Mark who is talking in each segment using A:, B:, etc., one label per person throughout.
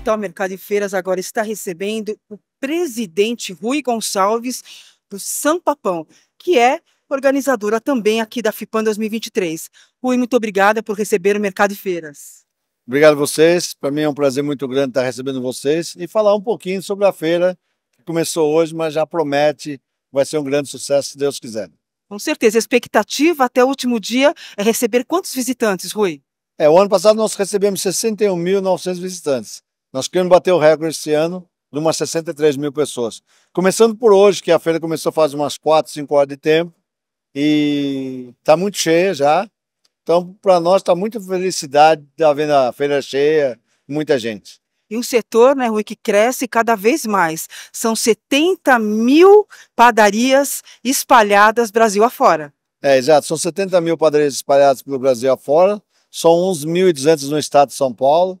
A: Portal Mercado e Feiras agora está recebendo o presidente Rui Gonçalves do Papão, que é organizadora também aqui da FIPAM 2023. Rui, muito obrigada por receber o Mercado e Feiras.
B: Obrigado a vocês. Para mim é um prazer muito grande estar recebendo vocês e falar um pouquinho sobre a feira que começou hoje, mas já promete vai ser um grande sucesso se Deus quiser.
A: Com certeza. A expectativa até o último dia é receber
B: quantos visitantes, Rui? É, o ano passado nós recebemos 61.900 visitantes. Nós queremos bater o recorde esse ano de umas 63 mil pessoas. Começando por hoje, que a feira começou faz umas 4, 5 horas de tempo e está muito cheia já. Então, para nós está muita felicidade da tá vendo a feira cheia, muita gente. E um
A: setor, né, Rui, que cresce cada vez mais. São 70 mil padarias espalhadas Brasil afora.
B: É, exato. São 70 mil padarias espalhadas pelo Brasil afora. São 11.200 no estado de São Paulo.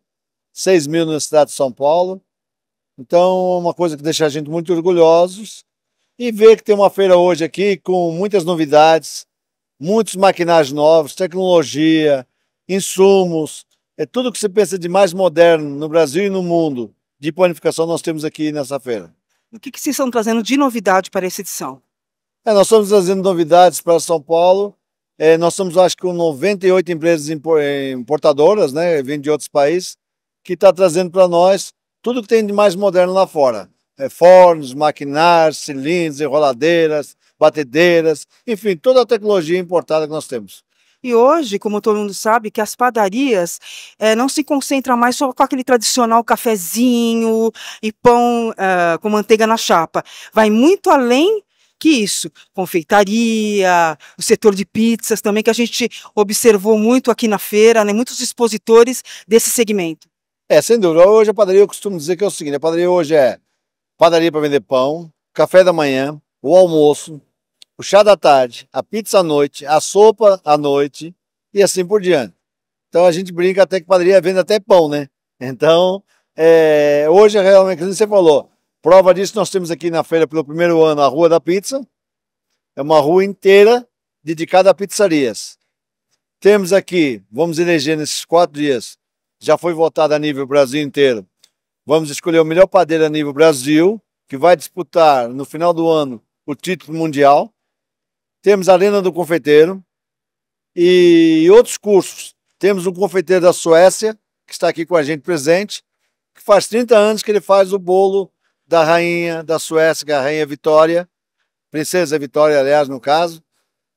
B: 6 mil na cidade de São Paulo. Então, é uma coisa que deixa a gente muito orgulhosos. E ver que tem uma feira hoje aqui com muitas novidades, muitos maquinários novos, tecnologia, insumos, é tudo que você pensa de mais moderno no Brasil e no mundo de planificação nós temos aqui nessa feira.
A: O que, que vocês estão trazendo de novidade
B: para essa edição? É, nós estamos trazendo novidades para São Paulo. É, nós estamos, acho que, com 98 empresas eh, importadoras, né? vindo de outros países que está trazendo para nós tudo que tem de mais moderno lá fora. É, fornos, maquinários, cilindros, enroladeiras, batedeiras, enfim, toda a tecnologia importada que nós temos.
A: E hoje, como todo mundo sabe, que as padarias é, não se concentram mais só com aquele tradicional cafezinho e pão é, com manteiga na chapa. Vai muito além que isso. Confeitaria, o setor de pizzas também, que a gente observou muito aqui na feira, né, muitos expositores desse segmento. É, sem dúvida. Hoje a padaria
B: eu costumo dizer que é o seguinte: a padaria hoje é padaria para vender pão, café da manhã, o almoço, o chá da tarde, a pizza à noite, a sopa à noite e assim por diante. Então a gente brinca até que padaria vende até pão, né? Então, é, hoje é, realmente, como você falou, prova disso nós temos aqui na feira pelo primeiro ano a Rua da Pizza. É uma rua inteira dedicada a pizzarias. Temos aqui, vamos eleger nesses quatro dias, já foi votado a nível Brasil inteiro. Vamos escolher o melhor padeiro a nível Brasil, que vai disputar no final do ano o título mundial. Temos a lenda do Confeiteiro e outros cursos. Temos um confeiteiro da Suécia, que está aqui com a gente presente, que faz 30 anos que ele faz o bolo da rainha da Suécia, que é a rainha Vitória, princesa Vitória, aliás, no caso,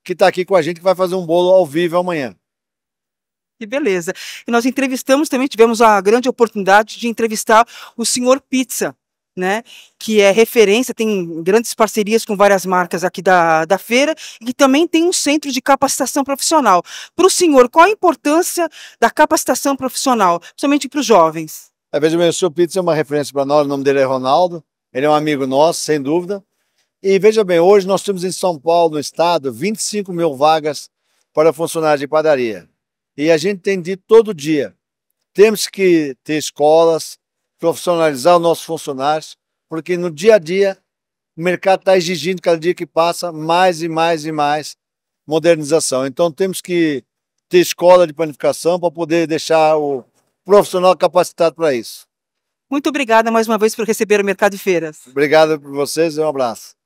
B: que está aqui com a gente, que vai fazer um bolo ao vivo amanhã.
A: Que beleza. E nós entrevistamos também, tivemos a grande oportunidade de entrevistar o senhor Pizza, né, que é referência, tem grandes parcerias com várias marcas aqui da, da feira e também tem um centro de capacitação profissional. Para o senhor, qual a importância da capacitação profissional, principalmente para os jovens? É, veja bem, o senhor
B: Pizza é uma referência para nós, o nome dele é Ronaldo, ele é um amigo nosso, sem dúvida. E veja bem, hoje nós temos em São Paulo, no estado, 25 mil vagas para funcionários de padaria. E a gente tem dito todo dia: temos que ter escolas, profissionalizar os nossos funcionários, porque no dia a dia o mercado está exigindo, cada dia que passa, mais e mais e mais modernização. Então temos que ter escola de planificação para poder deixar o profissional capacitado para isso.
A: Muito obrigada mais uma vez por receber o Mercado de Feiras.
B: Obrigado por vocês e um abraço.